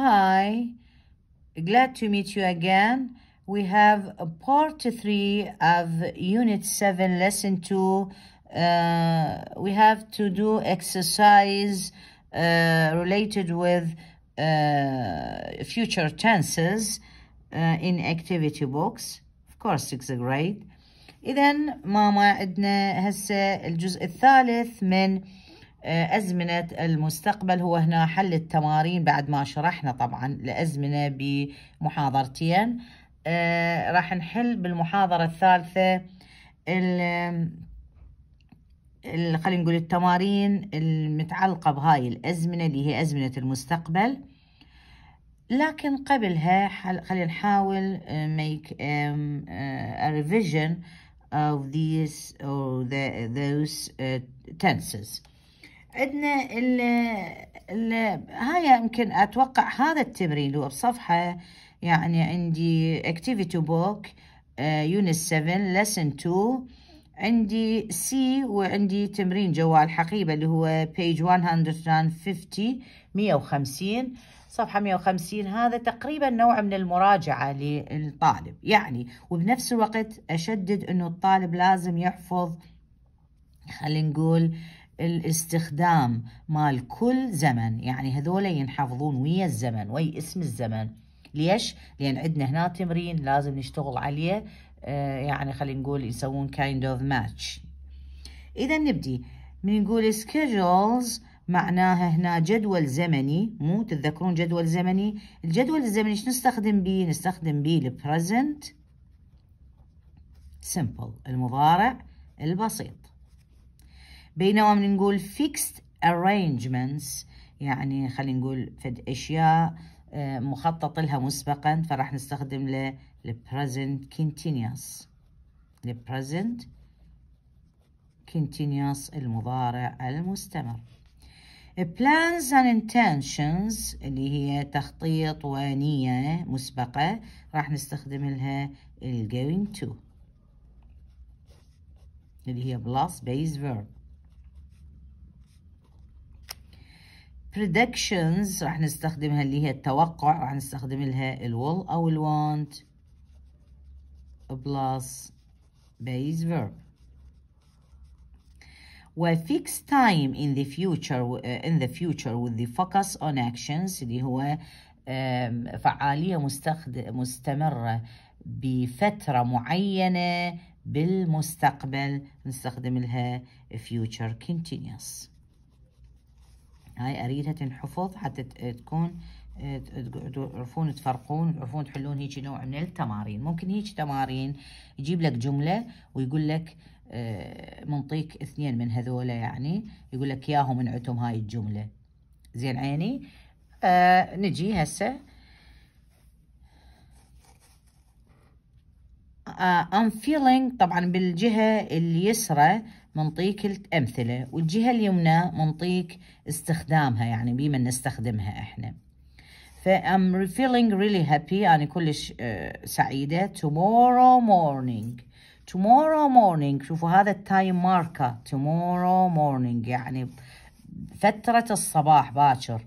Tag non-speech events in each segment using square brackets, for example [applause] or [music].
Hi, glad to meet you again. We have a part three of unit seven, lesson two. Uh, we have to do exercise uh, related with uh, future tenses uh, in activity books. Of course, it's grade. إذا ما عندنا هسه الجزء الثالث من آه، أزمنة المستقبل هو هنا حل التمارين بعد ما شرحنا طبعا لأزمنة بمحاضرتين آه، راح نحل بالمحاضرة الثالثة خلينا نقول التمارين المتعلقة بهاي الأزمنة اللي هي أزمنة المستقبل لكن قبلها خلينا نحاول آه، make a revision of these or the, those uh, tenses عندنا ال ال هاي يمكن اتوقع هذا التمرين هو بصفحه يعني عندي اكتيفيتي بوك يونت 7 لسن 2 عندي سي وعندي تمرين جوال حقيبه اللي هو بيج 150 150 صفحة 150 هذا تقريبا نوع من المراجعة للطالب يعني وبنفس الوقت أشدد أنه الطالب لازم يحفظ خلينا نقول الاستخدام مال كل زمن يعني هذول ينحفظون ويا الزمن ويا اسم الزمن ليش؟ لأن عندنا هنا تمرين لازم نشتغل عليه آه يعني خلينا نقول يسوون kind of match إذا نبدي من نقول schedules معناها هنا جدول زمني مو تتذكرون جدول زمني الجدول الزمني شنو نستخدم بيه نستخدم بيه البريزنت simple المضارع البسيط بينما بنقول fixed arrangements يعني خلينا نقول فد اشياء آه، مخطط لها مسبقا فراح نستخدم ل present continuous ل present continuous المضارع المستمر plans and intentions اللي هي تخطيط ونية مسبقة راح نستخدم لها ال going to اللي هي plus base verb predictions راح نستخدمها اللي هي التوقع راح نستخدم لها will او want plus base verb و fix time in the future in the future with the focus on actions اللي هو فعالية مستخدم مستمرة بفترة معينة بالمستقبل نستخدم لها future continuous هاي اريدها تنحفظ حتى تكون آه، تعرفون تفرقون تعرفون تحلون هيك نوع من التمارين ممكن هيك تمارين يجيب لك جمله ويقول لك آه، منطيك اثنين من هذولا يعني يقول لك ياهو من عندهم هاي الجمله زين عيني آه نجي هسه آه، I'm feeling طبعا بالجهة اليسرى منطيك الأمثلة والجهة اليمنى منطيك استخدامها يعني بما نستخدمها احنا ف I'm feeling really happy أنا يعني كلش آه، سعيدة tomorrow morning tomorrow morning شوفوا هذا التايم ماركة tomorrow morning يعني فترة الصباح باكر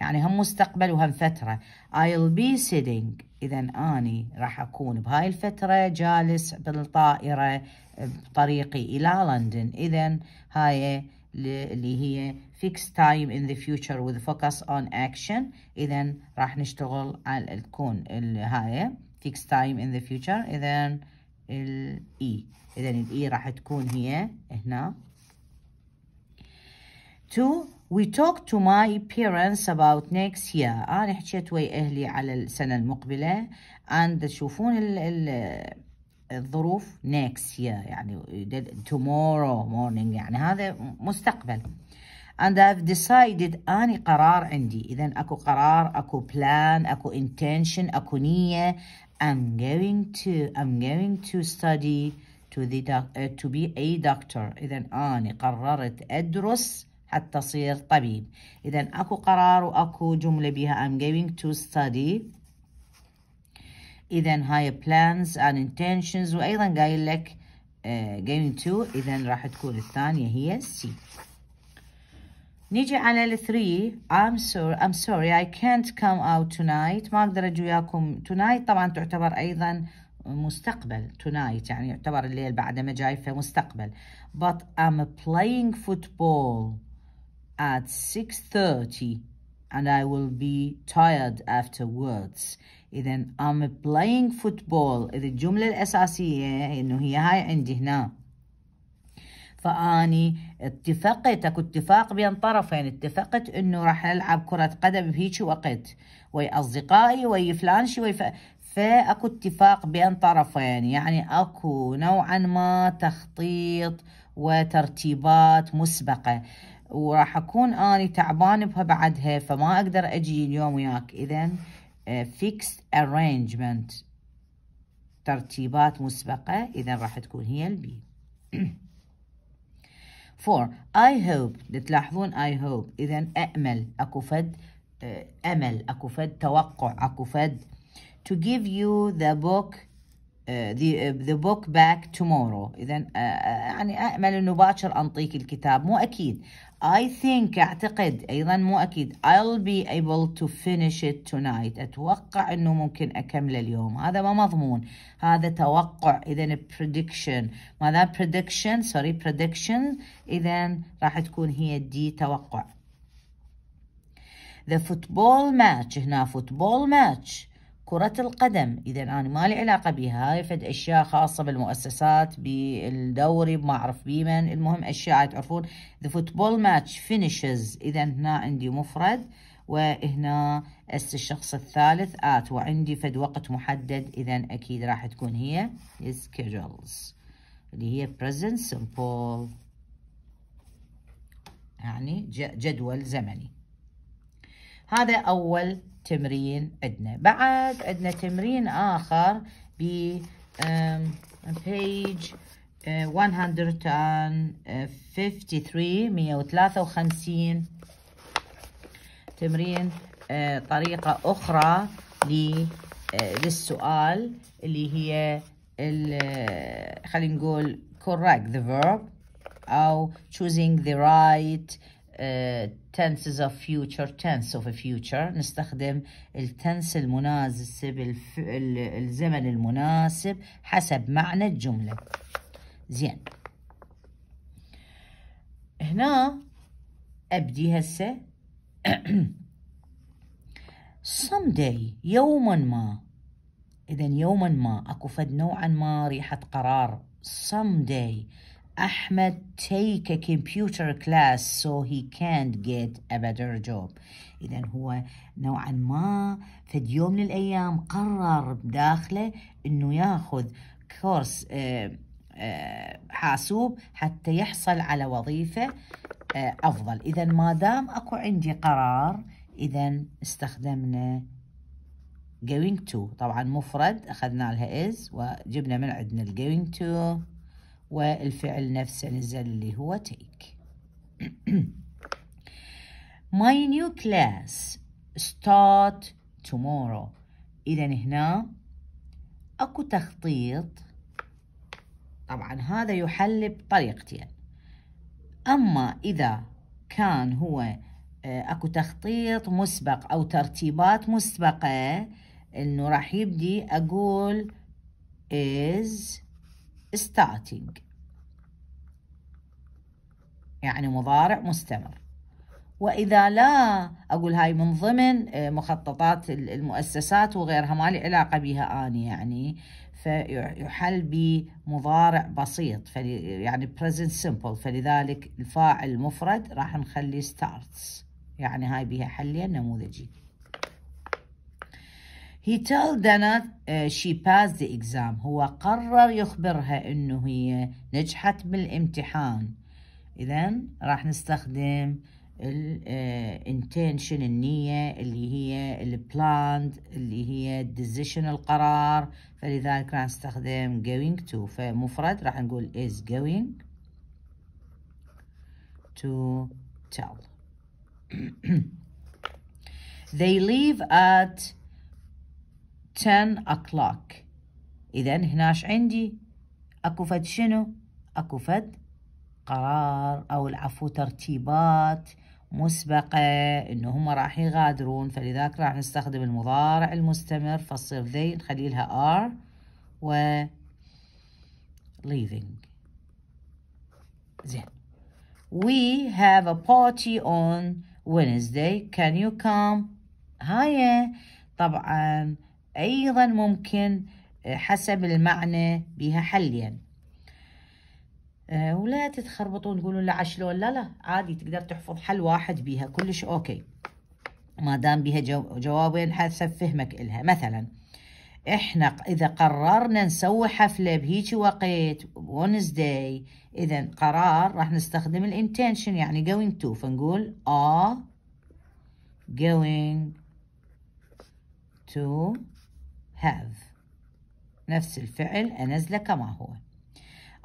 يعني هم مستقبل وهم فترة I'll be sitting اذا اني راح اكون بهاي الفتره جالس بالطائره بطريقي الى لندن اذا هاي اللي هي fix time in the future with focus on action اذا راح نشتغل على الكون هاي fix time in the future اذا الاي e. اذا الاي e راح تكون هي هنا تو We talked to my parents about next year. أنا حكيت ويا أهلي على السنة المقبلة. And تشوفون ال ال الظروف next year يعني tomorrow morning يعني هذا مستقبل. And I've decided أني قرار عندي. إذا أكو قرار، أكو plan، أكو intention، أكو نية. I'm going to I'm going to study to the doc, uh, to be a doctor. إذا أني قررت أدرس حتى تصير طبيب إذا أكو قرار وأكو جملة بيها I'm going to study إذا هاي plans and intentions وأيضا قايل لك آه، going to إذا راح تكون الثانية هي C نيجي على الثري I'm sorry I'm sorry I can't come out tonight ما اقدر اجي وياكم tonight طبعا تعتبر ايضا مستقبل tonight يعني يعتبر الليل بعد ما جاي فمستقبل but I'm playing football at 6.30 and I will be tired afterwards. إذا I'm playing football. إذا الجملة الأساسية إنه هي هاي عندي هنا. فأني اتفقت اكو اتفاق بين طرفين اتفقت انه راح العب كرة قدم بهيجي وقت ويا اصدقائي ويا فلان شي ويا فاكو اتفاق بين طرفين يعني اكو نوعا ما تخطيط وترتيبات مسبقة وراح اكون اني تعبان بها بعدها فما اقدر اجي اليوم وياك اذا فيكس ارينجمنت ترتيبات مسبقة اذا راح تكون هي البي 4 [clears throat] I hope تلاحظون I hope اذا امل اكو فد آه، امل اكو فد توقع اكو فد to give you the book ذا بوك باك تومورو اذا يعني اامل انه باكر انطيك الكتاب مو اكيد I think اعتقد ايضا مو اكيد I'll be able to finish it tonight اتوقع انه ممكن اكمله اليوم هذا ما مضمون هذا توقع اذا prediction ماذا prediction سوري prediction اذا راح تكون هي دي توقع The football match هنا football match كرة القدم إذا أنا ما لي علاقة بها هاي فد أشياء خاصة بالمؤسسات بالدوري ما أعرف بيمن المهم أشياء تعرفون the football match finishes إذا هنا عندي مفرد وهنا أس الشخص الثالث آت وعندي فد وقت محدد إذا أكيد راح تكون هي schedules اللي هي present simple يعني جدول زمني هذا أول تمرين عندنا بعد عندنا تمرين آخر ب page 153 آه، 153 تمرين آه، طريقة أخرى آه، للسؤال اللي هي خلينا نقول correct the verb أو choosing the right آه، tenses of future tense of a future نستخدم التنس المناسب الزمن المناسب حسب معنى الجملة زين هنا أبدي هسه [clears throat] someday يوما ما إذا يوما ما أكو فد نوعا ما ريحة قرار someday Ahmed take a computer class so he can't get a better job إذا هو نوعا ما في يوم من الأيام قرر بداخله إنه ياخذ كورس آه، آه، حاسوب حتى يحصل على وظيفة آه، أفضل إذا ما دام أكو عندي قرار إذا استخدمنا going to طبعا مفرد أخذنا لها is وجبنا من عندنا going to والفعل نفسه نزل اللي هو take [clears throat] my new class start tomorrow إذا هنا أكو تخطيط طبعا هذا يحل بطريقتين أما إذا كان هو آه، أكو تخطيط مسبق أو ترتيبات مسبقة إنه راح يبدي أقول is starting يعني مضارع مستمر وإذا لا أقول هاي من ضمن آه، مخططات المؤسسات وغيرها ما لي علاقة بها أنا يعني فيحل بمضارع بسيط يعني present simple فلذلك الفاعل المفرد راح نخلي starts يعني هاي بها حلين نموذجي He told Dana uh, she passed the exam هو قرر يخبرها انه هي نجحت بالامتحان اذا راح نستخدم الانتنشن آه، النية اللي هي البلاند اللي هي الديزيشن القرار فلذلك راح نستخدم going to فمفرد راح نقول is going to tell [clears throat] they leave at 10 o'clock اذا هناش عندي اكو فد شنو اكو فد قرار او العفو ترتيبات مسبقة انه هم راح يغادرون فلذلك راح نستخدم المضارع المستمر فصير ذي نخلي لها are و leaving زين we have a party on Wednesday can you come هاي طبعا ايضا ممكن حسب المعنى بها حلين آه، ولا تتخربطوا تقولون لا عشلون لا لا عادي تقدر تحفظ حل واحد بيها كلش اوكي ما دام بيها جو جوابين حسب فهمك إلها مثلا احنا اذا قررنا نسوي حفله بهيك وقت داي اذا قرار راح نستخدم الانتنشن يعني going to فنقول are going to have نفس الفعل انزله كما هو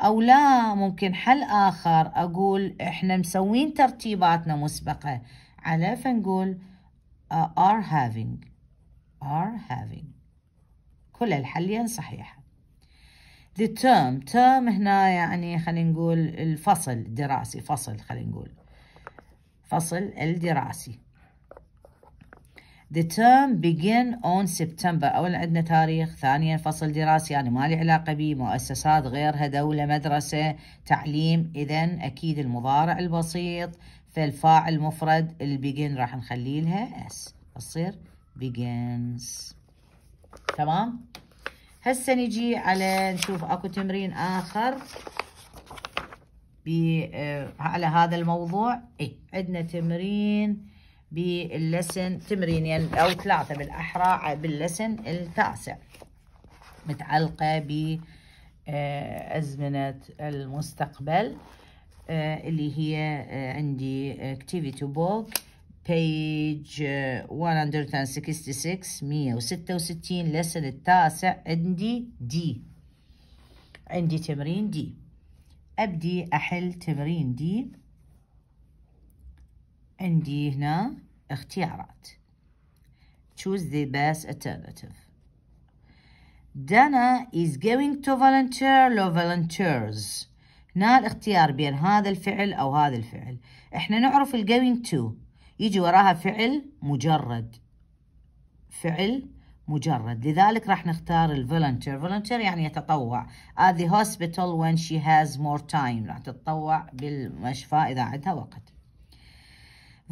أو لا ممكن حل آخر أقول إحنا مسوين ترتيباتنا مسبقة على فنقول آه، are having are having كل الحلين صحيحة the term term هنا يعني خلينا نقول الفصل الدراسي فصل خلينا نقول فصل الدراسي The term begin on September أولا عندنا تاريخ ثانيا فصل دراسي يعني ما لي علاقة به مؤسسات غيرها دولة مدرسة تعليم إذا أكيد المضارع البسيط فالفاعل مفرد البيجن راح نخلي لها S تصير begins تمام هسه نجي على نشوف اكو تمرين آخر آه، على هذا الموضوع اي عندنا تمرين باللسن تمرينين او ثلاثه بالاحرى باللسن التاسع متعلقه ب آه، ازمنه المستقبل آه، اللي هي آه، عندي اكتيفيتي بوك بيج 166 166 لسن التاسع عندي دي عندي تمرين دي أبدي أحل تمرين دي عندي هنا اختيارات choose the best alternative Dana is going to volunteer لو volunteers هنا الاختيار بين هذا الفعل أو هذا الفعل احنا نعرف ال going to يجي وراها فعل مجرد فعل مجرد لذلك راح نختار ال volunteer volunteer يعني يتطوع at the hospital when she has more time راح تتطوع بالمشفى إذا عندها وقت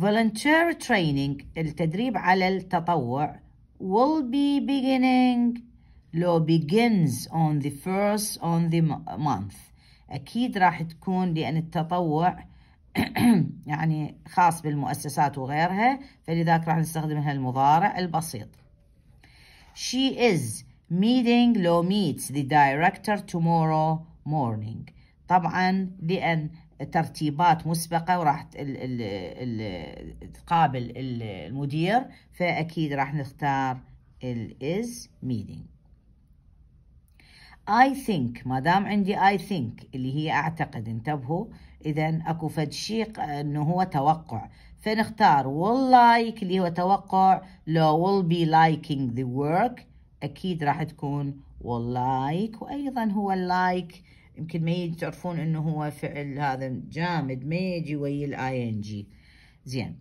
Volunteer training التدريب على التطوع will be beginning لو begins on the first on the month أكيد راح تكون لأن التطوع يعني خاص بالمؤسسات وغيرها فلذلك راح نستخدم هالمضارع البسيط She is meeting لو meets the director tomorrow morning طبعا لأن ترتيبات مسبقه وراح تقابل المدير فاكيد راح نختار الاز meeting I think ما دام عندي I think اللي هي أعتقد انتبهوا إذا أكو فد شيء إنه هو توقع فنختار will like اللي هو توقع لو will be liking the work أكيد راح تكون will like وأيضا هو like يمكن ما تعرفون انه هو فعل هذا جامد ما يجي ويا الاي ان جي زين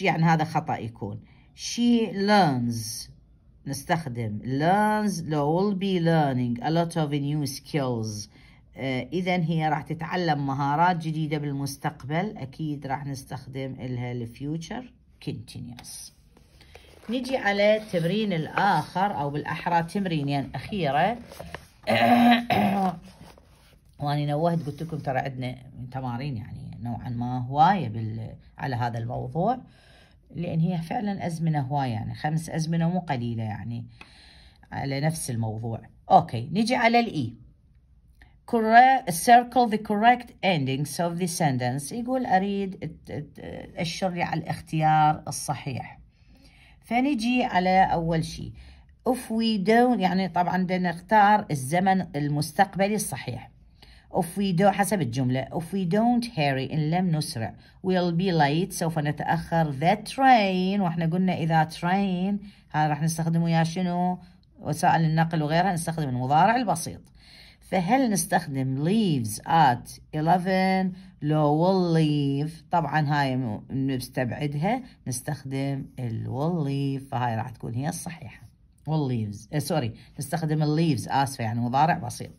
يعني هذا خطا يكون she learns نستخدم learns لو will be learning a lot of new skills آه اذا هي راح تتعلم مهارات جديده بالمستقبل اكيد راح نستخدم لها الفيوتشر continuous نجي على التمرين الاخر او بالاحرى تمرينين يعني اخيره [coughs] واني نوهت قلت لكم ترى عندنا تمارين يعني نوعا ما هوايه بال على هذا الموضوع لان هي فعلا ازمنه هوايه يعني خمس ازمنه مو قليله يعني على نفس الموضوع اوكي نجي على الاي e. circle the correct endings of the sentence يقول اريد تاشر لي على الاختيار الصحيح فنجي على اول شيء if we don't يعني طبعا بدنا نختار الزمن المستقبلي الصحيح If we do حسب الجملة If we don't hurry إن لم نسرع We'll be late سوف نتأخر The train وإحنا قلنا إذا train هذا راح نستخدم ويا شنو وسائل النقل وغيرها نستخدم المضارع البسيط فهل نستخدم leaves at 11 لو will leave طبعا هاي نستبعدها نستخدم ال will leave فهاي راح تكون هي الصحيحة will leaves سوري eh، نستخدم ال leaves آسفة يعني مضارع بسيط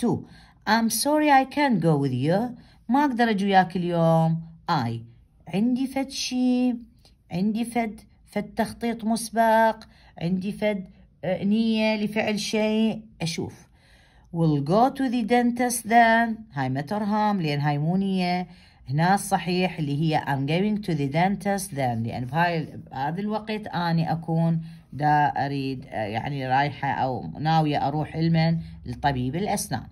2 I'm sorry I can't go with you ما أقدر أجي وياك اليوم I عندي فد شي عندي فد فد تخطيط مسبق عندي فد آه، نية لفعل شيء أشوف will go to the dentist then هاي ما ترهم لأن هاي مو نية هنا الصحيح اللي هي I'm going to the dentist then لأن بهاي بهذا الوقت أنا أكون دا أريد يعني رايحة أو ناوية أروح المن لطبيب الأسنان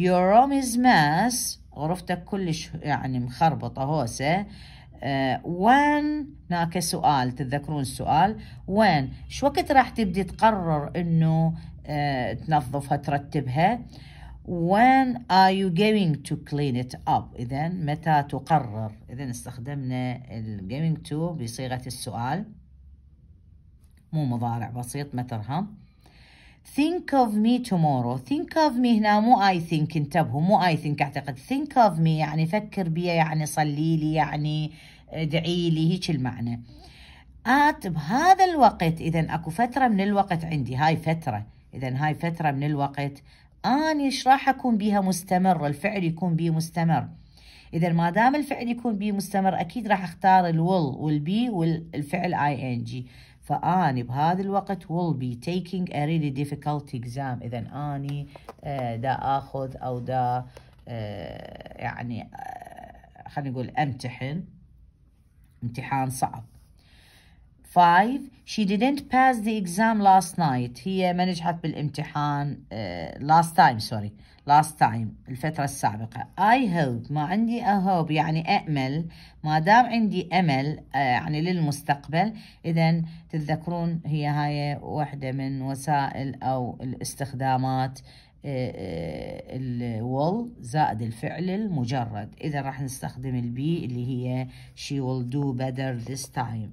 Your room is mess غرفتك كلش يعني مخربطة هوسة وين آه، هناك سؤال تتذكرون السؤال وين شو وقت راح تبدي تقرر انه آه، تنظفها ترتبها when are you going to clean it up إذا متى تقرر إذا استخدمنا ال going to بصيغة السؤال مو مضارع بسيط متر هم think of me tomorrow think of me هنا مو I think انتبهوا مو I think اعتقد think of me يعني فكر بي يعني صلي لي يعني ادعي لي هيك المعنى at بهذا الوقت اذا اكو فتره من الوقت عندي هاي فتره اذا هاي فتره من الوقت أني إيش راح أكون بيها مستمر الفعل يكون بيه مستمر إذا ما دام الفعل يكون بيه مستمر أكيد راح أختار الول والبي والفعل اي ان جي فأني بهذا الوقت will be taking a really difficult exam إذا أني آه، دا آخذ أو دا آه، يعني آه، خلينا نقول أمتحن امتحان صعب 5 she didn't pass the exam last night هي ما نجحت بالامتحان uh, last time sorry last time الفترة السابقة I hope ما عندي a hope يعني أأمل ما دام عندي أمل آه، يعني للمستقبل إذا تتذكرون هي هاي واحدة من وسائل أو الاستخدامات will زائد الفعل المجرد إذا راح نستخدم البي اللي هي she will do better this time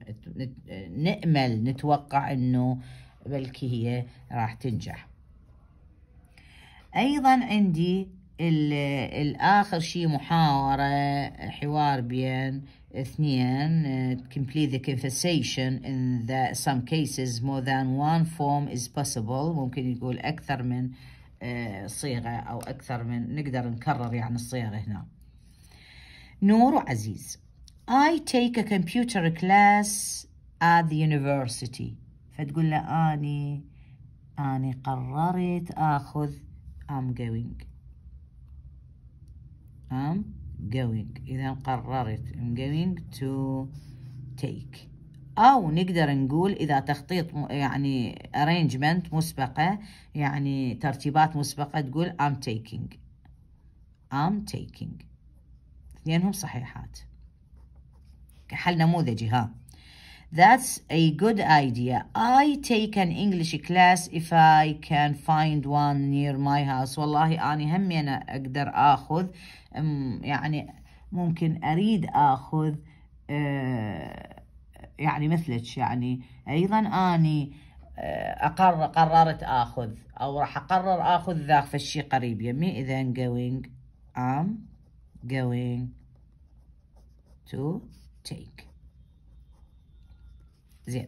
نأمل نتوقع أنه بلكي هي راح تنجح أيضا عندي الآخر شيء محاورة حوار بين اثنين uh, complete the conversation in the some cases more than one form is possible ممكن يقول أكثر من آه، صيغة أو أكثر من نقدر نكرر يعني الصيغة هنا نور وعزيز I take a computer class at the university فتقول له أني أني قررت أخذ I'm going I'm going إذا قررت I'm going to take أو نقدر نقول إذا تخطيط يعني arrangement مسبقة يعني ترتيبات مسبقة تقول I'm taking I'm taking اثنينهم صحيحات كحل نموذجي ها That's a good idea. I take an English class if I can find one near my house. والله أنا همي أنا أقدر أخذ يعني ممكن أريد أخذ آه، يعني مثلك يعني ايضا اني آه، اقرر قررت اخذ او راح اقرر اخذ ذاك فشي قريب يمي اذا going I'm going to take زين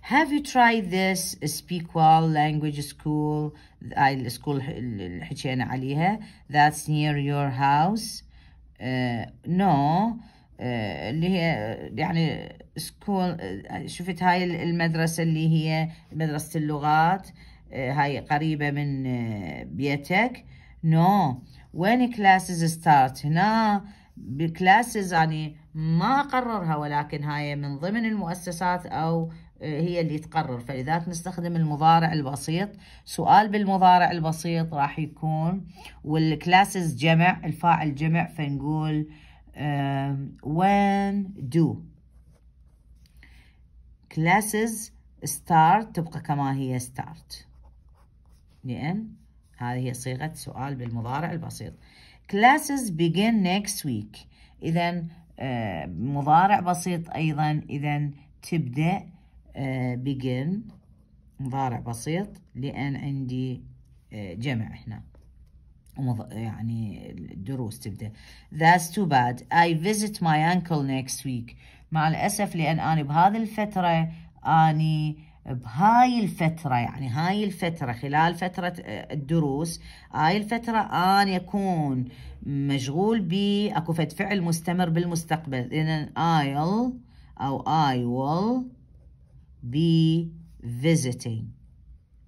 Have you tried this speak well language school السكول اللي حكينا عليها that's near your house uh, no آه، اللي هي يعني سكول آه، شفت هاي المدرسة اللي هي مدرسة اللغات آه، هاي قريبة من بيتك نو وين كلاسز ستارت هنا بكلاسز يعني ما قررها ولكن هاي من ضمن المؤسسات او هي اللي تقرر فإذا نستخدم المضارع البسيط سؤال بالمضارع البسيط راح يكون والكلاسز جمع الفاعل جمع فنقول Um, when do classes start تبقى كما هي start لأن هذه صيغة سؤال بالمضارع البسيط classes begin next week إذا uh, مضارع بسيط أيضا إذا تبدأ uh, begin مضارع بسيط لأن عندي uh, جمع هنا يعني الدروس تبدأ That's too bad I visit my uncle next week مع الأسف لأن أنا بهذه الفترة أني بهاي الفترة يعني هاي الفترة خلال فترة آه، الدروس هاي الفترة أنا أكون مشغول ب أكو فد فعل مستمر بالمستقبل إذن I'll أو I will be visiting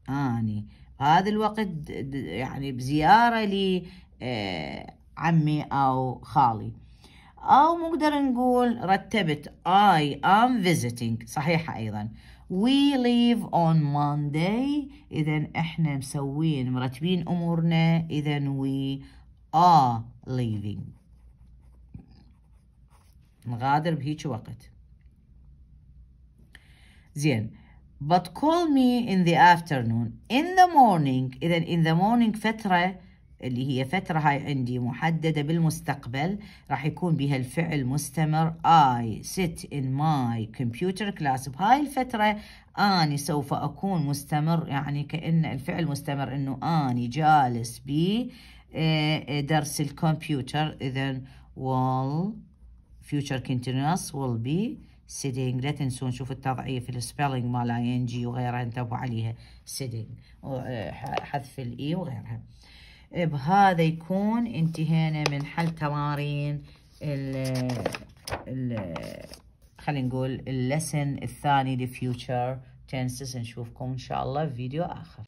أني هذا الوقت يعني بزيارة لعمي آه، أو خالي أو نقدر نقول رتبت I am visiting صحيحة أيضا We leave on Monday إذا إحنا مسوين مرتبين أمورنا إذا we are leaving نغادر بهيك وقت زين but call me in the afternoon in the morning إذا in the morning فترة اللي هي فترة هاي عندي محددة بالمستقبل راح يكون بها الفعل مستمر I sit in my computer class بهاي الفترة أني سوف أكون مستمر يعني كأن الفعل مستمر إنه أني جالس بدرس آه، آه، الكمبيوتر إذا will future continuous will be سيدينغ لا تنسون شوف التضعيف السبيلنج مال اي ان جي وغيرها انتبهوا عليها سيدينغ آه، حذف الاي e وغيرها بهذا يكون انتهينا من حل تمارين ال ال خلينا نقول اللسن الثاني لفيوتشر تنسس نشوفكم ان شاء الله في فيديو اخر